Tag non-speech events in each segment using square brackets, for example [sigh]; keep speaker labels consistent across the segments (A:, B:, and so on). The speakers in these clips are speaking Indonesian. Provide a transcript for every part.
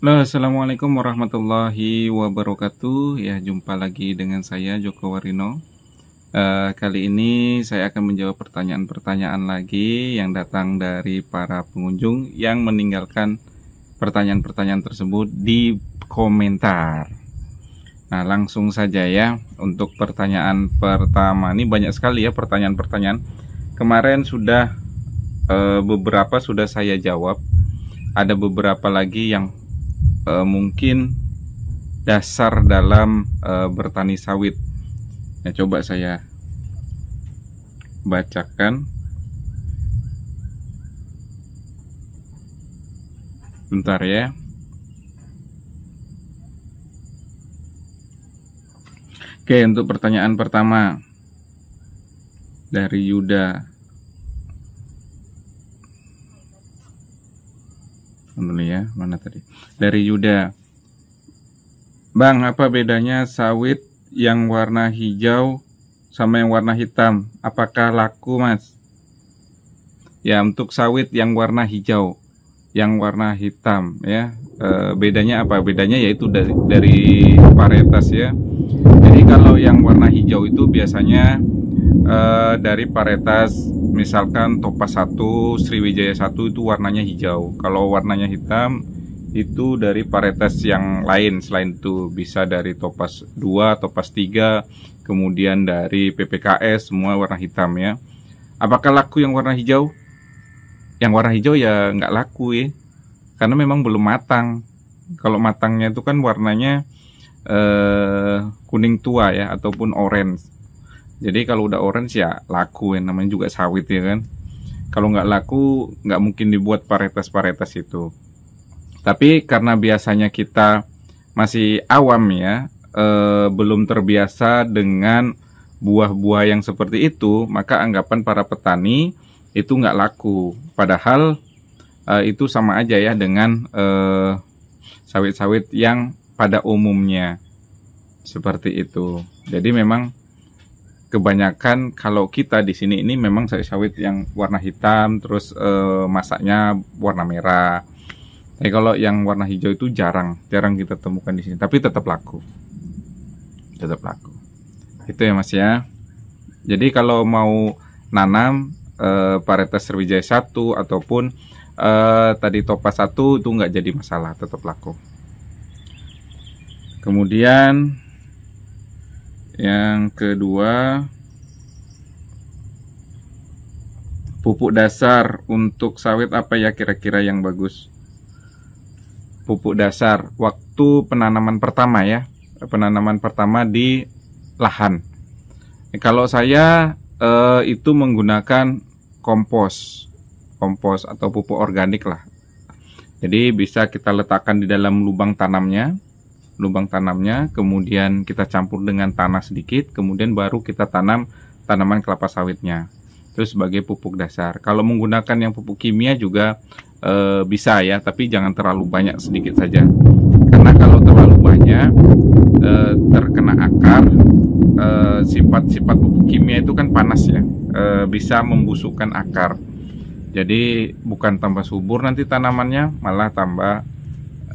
A: Nah, Assalamualaikum warahmatullahi wabarakatuh. Ya, jumpa lagi dengan saya Joko Warino. Uh, kali ini saya akan menjawab pertanyaan-pertanyaan lagi yang datang dari para pengunjung yang meninggalkan pertanyaan-pertanyaan tersebut di komentar. Nah, langsung saja ya untuk pertanyaan pertama. Ini banyak sekali ya pertanyaan-pertanyaan. Kemarin sudah uh, beberapa sudah saya jawab. Ada beberapa lagi yang uh, mungkin dasar dalam uh, bertani sawit. Ya, coba saya bacakan. Bentar ya. Oke, untuk pertanyaan pertama dari Yuda. dulu ya mana tadi dari Yuda Bang apa bedanya sawit yang warna hijau sama yang warna hitam apakah laku mas ya untuk sawit yang warna hijau yang warna hitam ya e, bedanya apa bedanya yaitu dari dari varietas ya jadi kalau yang warna hijau itu biasanya uh, dari paretas misalkan Topas 1, Sriwijaya 1 itu warnanya hijau. Kalau warnanya hitam itu dari paretas yang lain selain itu bisa dari Topas 2, Topas 3, kemudian dari PPKS semua warna hitam ya. Apakah laku yang warna hijau? Yang warna hijau ya nggak laku ya, karena memang belum matang. Kalau matangnya itu kan warnanya eh, kuning tua ya ataupun orange. Jadi kalau udah orange ya laku yang namanya juga sawit ya kan. Kalau nggak laku nggak mungkin dibuat varietas-varietas itu. Tapi karena biasanya kita masih awam ya, eh, belum terbiasa dengan buah-buah yang seperti itu, maka anggapan para petani itu nggak laku. Padahal eh, itu sama aja ya dengan eh, sawit-sawit eh, yang pada umumnya seperti itu. Jadi memang kebanyakan kalau kita di sini ini memang sawit-sawit yang warna hitam terus e, masaknya warna merah. Tapi kalau yang warna hijau itu jarang, jarang kita temukan di sini, tapi tetap laku. Tetap laku. Itu ya Mas ya. Jadi kalau mau nanam e, eh, varietas Sriwijaya satu ataupun eh, tadi Topas satu itu nggak jadi masalah, tetap laku kemudian yang kedua pupuk dasar untuk sawit apa ya kira-kira yang bagus? Pupuk dasar waktu penanaman pertama ya, penanaman pertama di lahan. Kalau saya eh, itu menggunakan kompos, kompos atau pupuk organik lah. Jadi bisa kita letakkan di dalam lubang tanamnya lubang tanamnya, kemudian kita campur dengan tanah sedikit, kemudian baru kita tanam tanaman kelapa sawitnya. Terus sebagai pupuk dasar. Kalau menggunakan yang pupuk kimia juga e, bisa ya, tapi jangan terlalu banyak sedikit saja. Karena kalau terlalu banyak e, terkena akar, eh, sifat-sifat e, pupuk kimia itu kan panas ya, e, bisa membusukkan akar. Jadi bukan tambah subur nanti tanamannya, malah tambah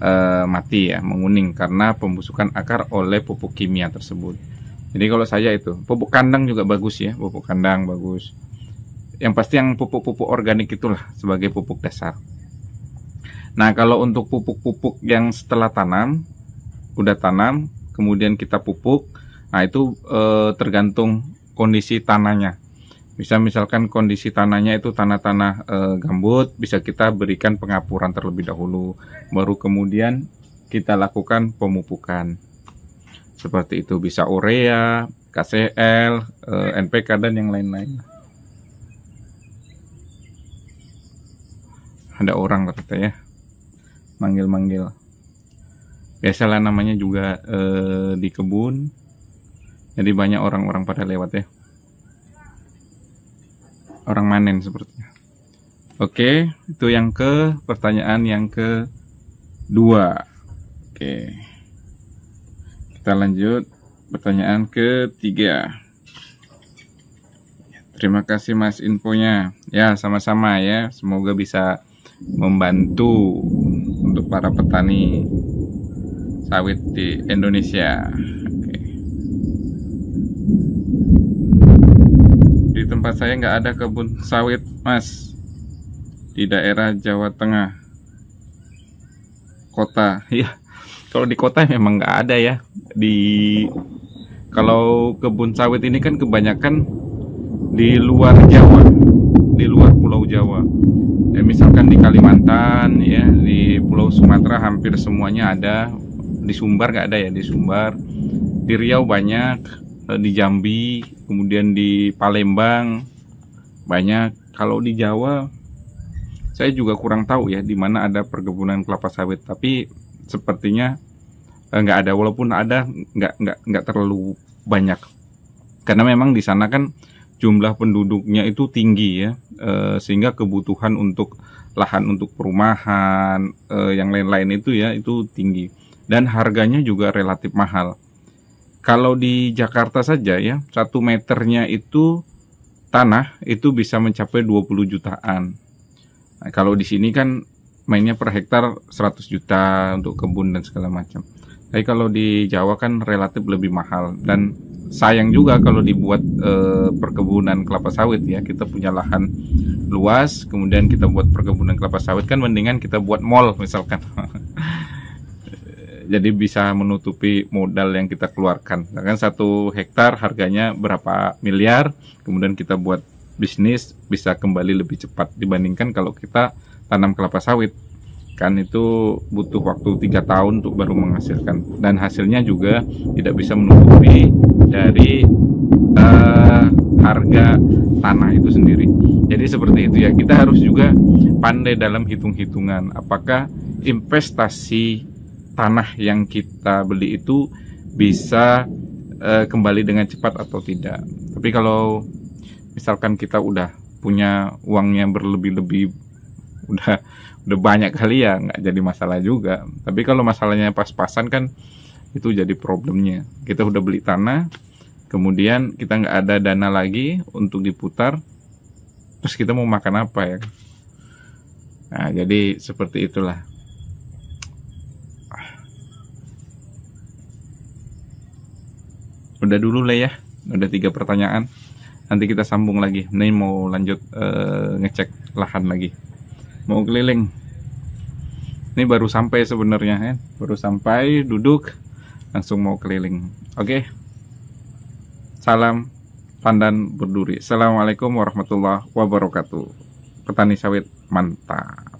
A: uh, mati ya, menguning karena pembusukan akar oleh pupuk kimia tersebut. Jadi kalau saya itu pupuk kandang juga bagus ya, pupuk kandang bagus. Yang pasti yang pupuk-pupuk organik itulah sebagai pupuk dasar. Nah kalau untuk pupuk-pupuk yang setelah tanam, udah tanam, kemudian kita pupuk, nah itu e, tergantung kondisi tanahnya. Bisa misalkan kondisi tanahnya itu tanah-tanah e, gambut, bisa kita berikan pengapuran terlebih dahulu, baru kemudian kita lakukan pemupukan. Seperti itu bisa urea, KCL, e, eh, NPK dan yang lain-lain. Ada orang ternyata ya, manggil-manggil. Biasalah namanya juga e, di kebun, jadi banyak orang-orang pada lewat ya orang Manen sepertinya. Oke, itu yang ke pertanyaan yang ke dua. Oke, kita lanjut pertanyaan ketiga. Terima kasih Mas infonya. Ya, sama-sama ya. Semoga bisa membantu untuk para petani sawit di Indonesia. Di tempat saya nggak ada kebun sawit, Mas. Di daerah Jawa Tengah. Kota, ya. Kalau di kota memang nggak ada ya. Di kalau kebun sawit ini kan kebanyakan di luar Jawa, di luar Pulau Jawa. Ya, misalkan di Kalimantan, ya di Pulau Sumatera hampir semuanya ada. Di Sumbar nggak ada ya, di Sumbar. Di Riau banyak, Eh, di Jambi, kemudian di Palembang banyak. Kalau di Jawa saya juga kurang tahu ya di mana ada perkebunan kelapa sawit, tapi sepertinya eh, nggak ada walaupun ada nggak nggak nggak terlalu banyak karena memang di sana kan jumlah penduduknya itu tinggi ya eh, sehingga kebutuhan untuk lahan untuk perumahan eh, yang lain-lain itu ya itu tinggi dan harganya juga relatif mahal kalau di Jakarta saja ya, satu meternya itu tanah itu bisa mencapai 20 jutaan. Nah, kalau di sini kan mainnya per hektar 100 juta untuk kebun dan segala macam. Tapi kalau di Jawa kan relatif lebih mahal dan sayang juga kalau dibuat e, perkebunan kelapa sawit ya. Kita punya lahan luas, kemudian kita buat perkebunan kelapa sawit kan mendingan kita buat mall misalkan. [laughs] jadi bisa menutupi modal yang kita keluarkan. Nah, kan satu hektar harganya berapa miliar, kemudian kita buat bisnis bisa kembali lebih cepat dibandingkan kalau kita tanam kelapa sawit. Kan itu butuh waktu tiga tahun untuk baru menghasilkan dan hasilnya juga tidak bisa menutupi dari uh, harga tanah itu sendiri. Jadi seperti itu ya. Kita harus juga pandai dalam hitung-hitungan apakah investasi tanah yang kita beli itu bisa uh, kembali dengan cepat atau tidak. Tapi kalau misalkan kita udah punya uangnya berlebih-lebih, [laughs] udah udah banyak kali ya nggak jadi masalah juga. Tapi kalau masalahnya pas-pasan kan itu jadi problemnya. Kita udah beli tanah, kemudian kita nggak ada dana lagi untuk diputar, terus kita mau makan apa ya? Nah, jadi seperti itulah. udah dulu lah ya udah tiga pertanyaan nanti kita sambung lagi Nih mau lanjut uh, ngecek lahan lagi mau keliling ini baru sampai sebenarnya ya baru sampai duduk langsung mau keliling oke okay. salam pandan berduri assalamualaikum warahmatullahi wabarakatuh petani sawit mantap